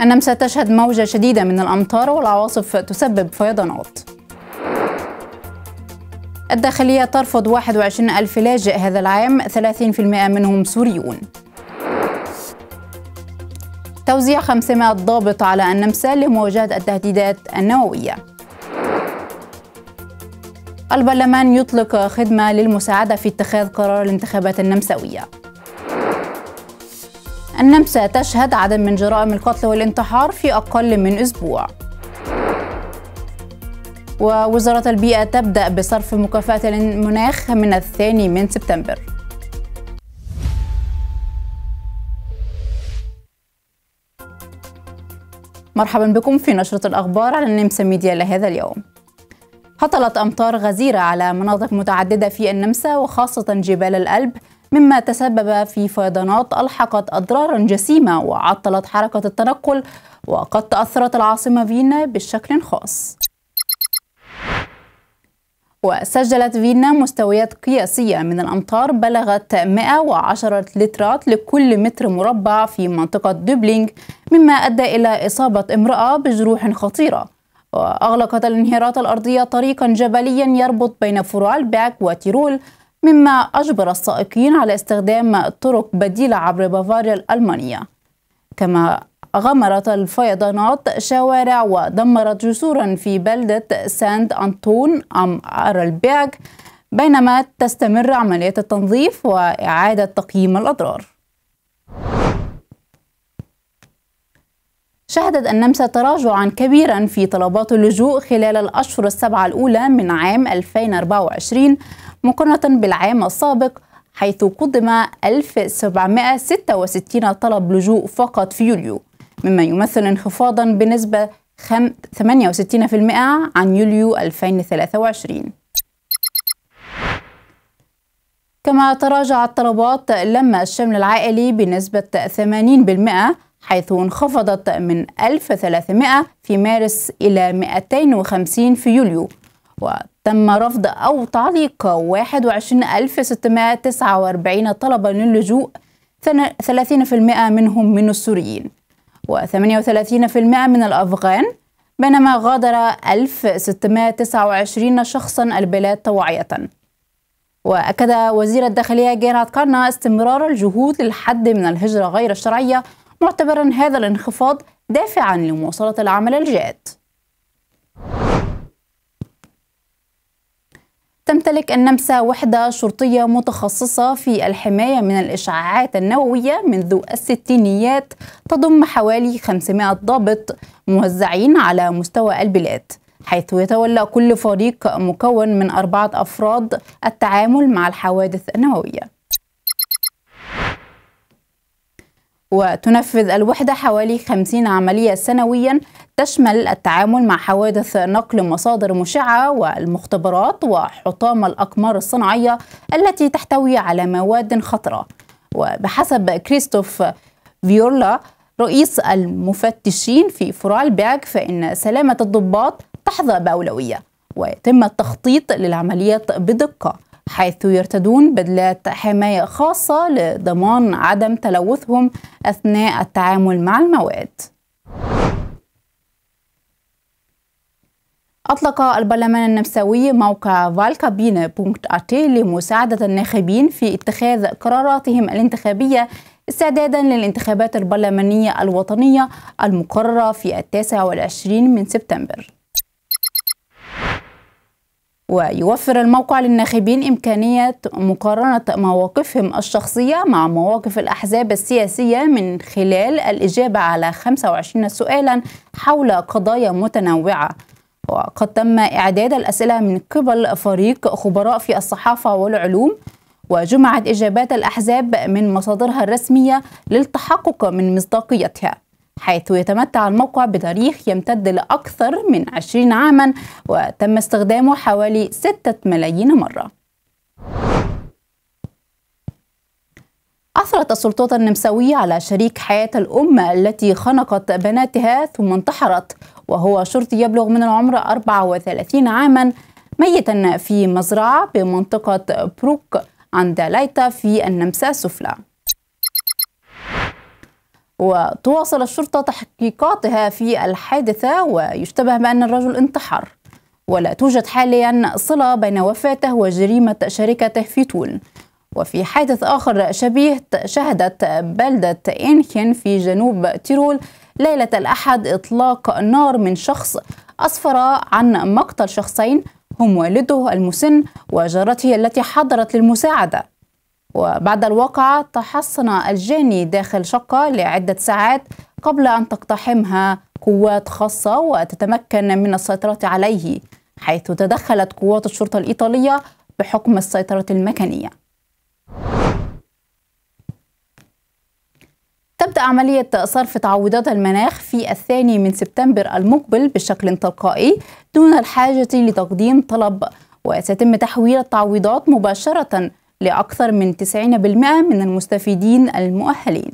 النمسا تشهد موجة شديدة من الأمطار والعواصف تسبب فيضانات الداخلية ترفض 21 ألف لاجئ هذا العام 30% منهم سوريون توزيع 500 ضابط على النمسا لمواجهة التهديدات النووية البرلمان يطلق خدمة للمساعدة في اتخاذ قرار الانتخابات النمساوية النمسا تشهد عدد من جرائم القتل والانتحار في أقل من أسبوع ووزارة البيئة تبدأ بصرف مكافأة المناخ من الثاني من سبتمبر مرحبا بكم في نشرة الأخبار على النمسا ميديا لهذا اليوم هطلت أمطار غزيرة على مناطق متعددة في النمسا وخاصة جبال الألب مما تسبب في فيضانات ألحقت أضرارا جسيمة وعطلت حركة التنقل وقد تأثرت العاصمة فيينا بشكل خاص وسجلت فيينا مستويات قياسية من الأمطار بلغت 110 لترات لكل متر مربع في منطقة دوبلينج مما أدى إلى إصابة امرأة بجروح خطيرة وأغلقت الانهيارات الأرضية طريقا جبليا يربط بين فروع وتيرول مما أجبر السائقين على استخدام طرق بديلة عبر بافاريا الألمانية كما غمرت الفيضانات شوارع ودمرت جسورا في بلدة سانت أنطون أم أرلبيرغ بينما تستمر عملية التنظيف وإعادة تقييم الأضرار شهدت النمسا تراجعا كبيرا في طلبات اللجوء خلال الأشهر السبعة الأولى من عام 2024 مقارنة بالعام السابق حيث قدم 1766 طلب لجوء فقط في يوليو مما يمثل انخفاضا بنسبة 68% عن يوليو 2023 كما تراجعت طلبات لما الشمل العائلي بنسبة 80% حيث انخفضت من 1300 في مارس إلى 250 في يوليو وتم رفض أو تعليق 21649 طلبا للجوء 30% منهم من السوريين و38% من الأفغان بينما غادر 1629 شخصا البلاد طوعية وأكد وزير الداخلية جيرارد كارنا استمرار الجهود للحد من الهجرة غير الشرعية معتبرا هذا الانخفاض دافعا لمواصلة العمل الجاد تمتلك النمسا وحدة شرطية متخصصة في الحماية من الإشعاعات النووية منذ الستينيات تضم حوالي 500 ضابط موزعين على مستوى البلاد حيث يتولى كل فريق مكون من أربعة أفراد التعامل مع الحوادث النووية وتنفذ الوحدة حوالي 50 عملية سنويا تشمل التعامل مع حوادث نقل مصادر مشعة والمختبرات وحطام الأقمار الصناعية التي تحتوي على مواد خطرة وبحسب كريستوف فيورلا رئيس المفتشين في فرالباك فإن سلامة الضباط تحظى بأولوية ويتم التخطيط للعمليات بدقة حيث يرتدون بدلات حماية خاصة لضمان عدم تلوثهم أثناء التعامل مع المواد أطلق البرلمان النمساوي موقع فالكابينة لمساعدة الناخبين في اتخاذ قراراتهم الانتخابية استعدادا للانتخابات البرلمانية الوطنية المقررة في التاسع والعشرين من سبتمبر ويوفر الموقع للناخبين إمكانية مقارنة مواقفهم الشخصية مع مواقف الأحزاب السياسية من خلال الإجابة على 25 سؤالا حول قضايا متنوعة وقد تم إعداد الأسئلة من قبل فريق خبراء في الصحافة والعلوم وجمعت إجابات الأحزاب من مصادرها الرسمية للتحقق من مصداقيتها حيث يتمتع الموقع بتاريخ يمتد لأكثر من 20 عاما وتم استخدامه حوالي 6 ملايين مرة أثرت السلطات النمساوية على شريك حياة الأمة التي خنقت بناتها ثم انتحرت وهو شرطي يبلغ من العمر 34 عاما ميتا في مزرعة بمنطقة بروك عند لايتا في النمسا السفلى وتواصل الشرطة تحقيقاتها في الحادثة ويشتبه بأن الرجل انتحر ولا توجد حاليا صلة بين وفاته وجريمة شركته في تول وفي حادث آخر شبيه شهدت بلدة إنكن في جنوب تيرول ليلة الأحد إطلاق نار من شخص أسفر عن مقتل شخصين هم والده المسن وجارته التي حضرت للمساعدة وبعد الواقعة تحصن الجاني داخل شقة لعدة ساعات قبل أن تقتحمها قوات خاصة وتتمكن من السيطرة عليه حيث تدخلت قوات الشرطة الإيطالية بحكم السيطرة المكانية تبدأ عملية صرف تعويضات المناخ في الثاني من سبتمبر المقبل بشكل تلقائي دون الحاجة لتقديم طلب وسيتم تحويل التعويضات مباشرة لأكثر من 90% من المستفيدين المؤهلين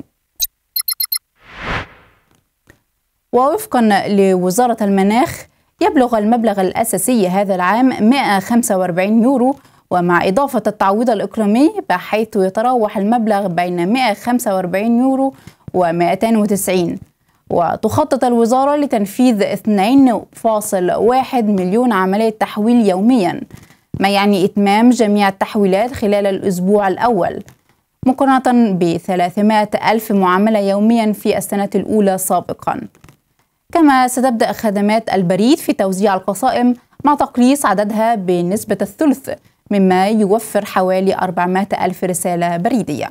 ووفقا لوزارة المناخ يبلغ المبلغ الأساسي هذا العام 145 يورو ومع إضافة التعويض الإقليمي بحيث يتراوح المبلغ بين 145 يورو و 290 وتخطط الوزارة لتنفيذ 2.1 مليون عملية تحويل يومياً ما يعني إتمام جميع التحويلات خلال الأسبوع الأول مقارنة ب 300 ألف معاملة يوميا في السنة الأولى سابقا كما ستبدأ خدمات البريد في توزيع القصائم مع تقليص عددها بنسبة الثلث مما يوفر حوالي 400 ألف رسالة بريدية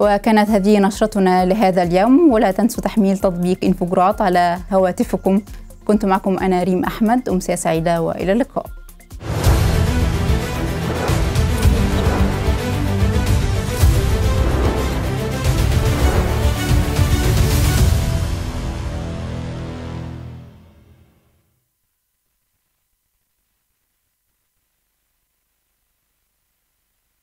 وكانت هذه نشرتنا لهذا اليوم ولا تنسوا تحميل تطبيق انفجرات على هواتفكم كنت معكم أنا ريم أحمد أمسية سعيدة وإلى اللقاء